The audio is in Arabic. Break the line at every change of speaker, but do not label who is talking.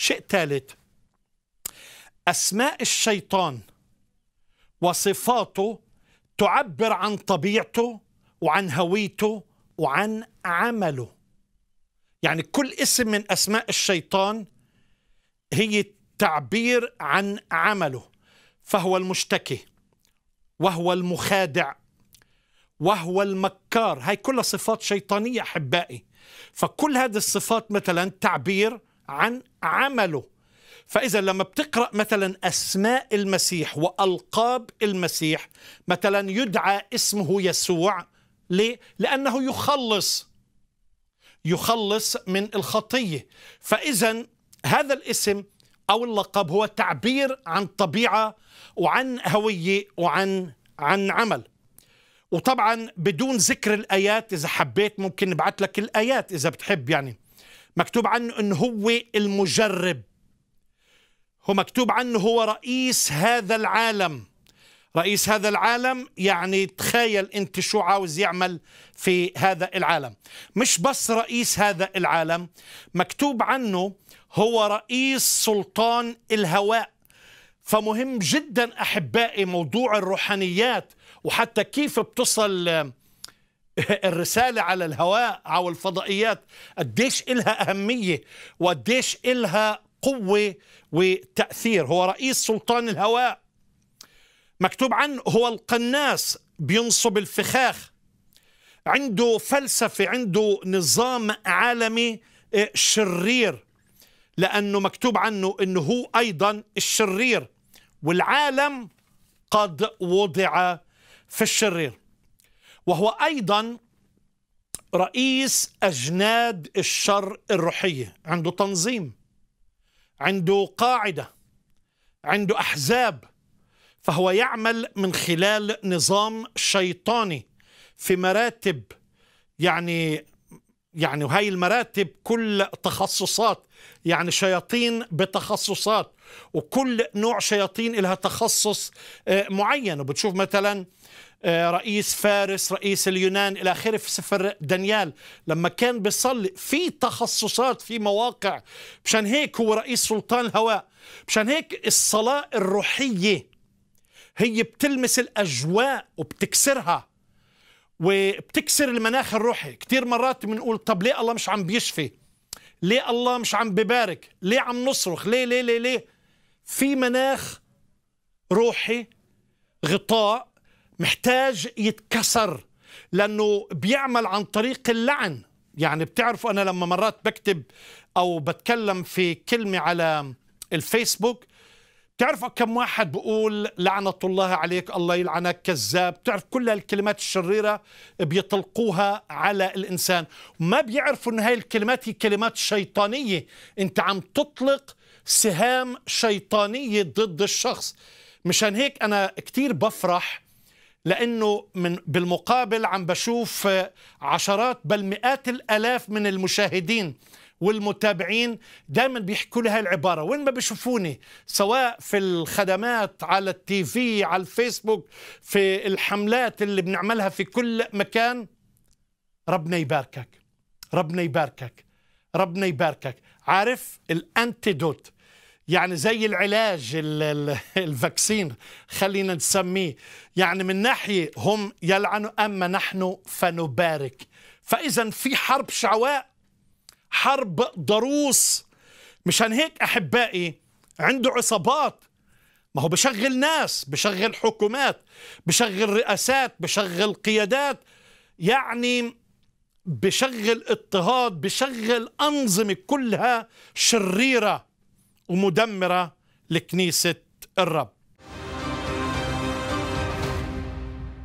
شيء ثالث أسماء الشيطان وصفاته تعبر عن طبيعته وعن هويته وعن عمله يعني كل اسم من أسماء الشيطان هي تعبير عن عمله فهو المشتكي وهو المخادع وهو المكار هاي كلها صفات شيطانية أحبائي فكل هذه الصفات مثلا تعبير عن عمله فإذا لما بتقرأ مثلا أسماء المسيح وألقاب المسيح مثلا يدعى اسمه يسوع ليه؟ لأنه يخلص يخلص من الخطية فإذا هذا الاسم أو اللقب هو تعبير عن طبيعة وعن هوية وعن عن عمل وطبعا بدون ذكر الآيات إذا حبيت ممكن نبعث لك الآيات إذا بتحب يعني مكتوب عنه أنه هو المجرب هو مكتوب عنه هو رئيس هذا العالم رئيس هذا العالم يعني تخيل انت شو عاوز يعمل في هذا العالم مش بس رئيس هذا العالم مكتوب عنه هو رئيس سلطان الهواء فمهم جدا احبائي موضوع الروحانيات وحتى كيف بتصل الرسالة على الهواء أو الفضائيات قديش إلها أهمية وقديش إلها قوة وتأثير هو رئيس سلطان الهواء مكتوب عنه هو القناص بينصب الفخاخ عنده فلسفة عنده نظام عالمي آه، شرير لأنه مكتوب عنه أنه هو أيضا الشرير والعالم قد وضع في الشرير وهو أيضا رئيس أجناد الشر الروحية عنده تنظيم عنده قاعدة عنده أحزاب فهو يعمل من خلال نظام شيطاني في مراتب يعني يعني وهي المراتب كل تخصصات يعني شياطين بتخصصات وكل نوع شياطين لها تخصص آه، معين وبتشوف مثلا آه، رئيس فارس رئيس اليونان إلى آخره في سفر دانيال لما كان بيصلي في تخصصات في مواقع مشان هيك هو رئيس سلطان الهواء مشان هيك الصلاة الروحية هي بتلمس الأجواء وبتكسرها وبتكسر المناخ الروحي كتير مرات بنقول طب ليه الله مش عم بيشفي ليه الله مش عم ببارك ليه عم نصرخ ليه ليه ليه ليه في مناخ روحي غطاء محتاج يتكسر لانه بيعمل عن طريق اللعن يعني بتعرفوا انا لما مرات بكتب او بتكلم في كلمه على الفيسبوك بتعرفوا كم واحد بقول لعنة الله عليك الله يلعنك كذاب بتعرف كل هالكلمات الشريرة بيطلقوها على الإنسان ما بيعرفوا أن هاي الكلمات هي كلمات شيطانية أنت عم تطلق سهام شيطانية ضد الشخص مشان هيك أنا كتير بفرح لأنه من بالمقابل عم بشوف عشرات بل مئات الألاف من المشاهدين والمتابعين دائما بيحكوا لي هاي العباره وين ما بيشوفوني سواء في الخدمات على التي في على الفيسبوك في الحملات اللي بنعملها في كل مكان ربنا يباركك ربنا يباركك ربنا يباركك عارف الانتيدوت يعني زي العلاج الفاكسين خلينا نسميه يعني من ناحية هم يلعنوا أما نحن فنبارك فإذا في حرب شعواء حرب ضروس مشان هيك أحبائي عنده عصابات ما هو بشغل ناس بشغل حكومات بشغل رئاسات بشغل قيادات يعني بشغل اضطهاد بشغل أنظمة كلها شريرة ومدمرة لكنيسة الرب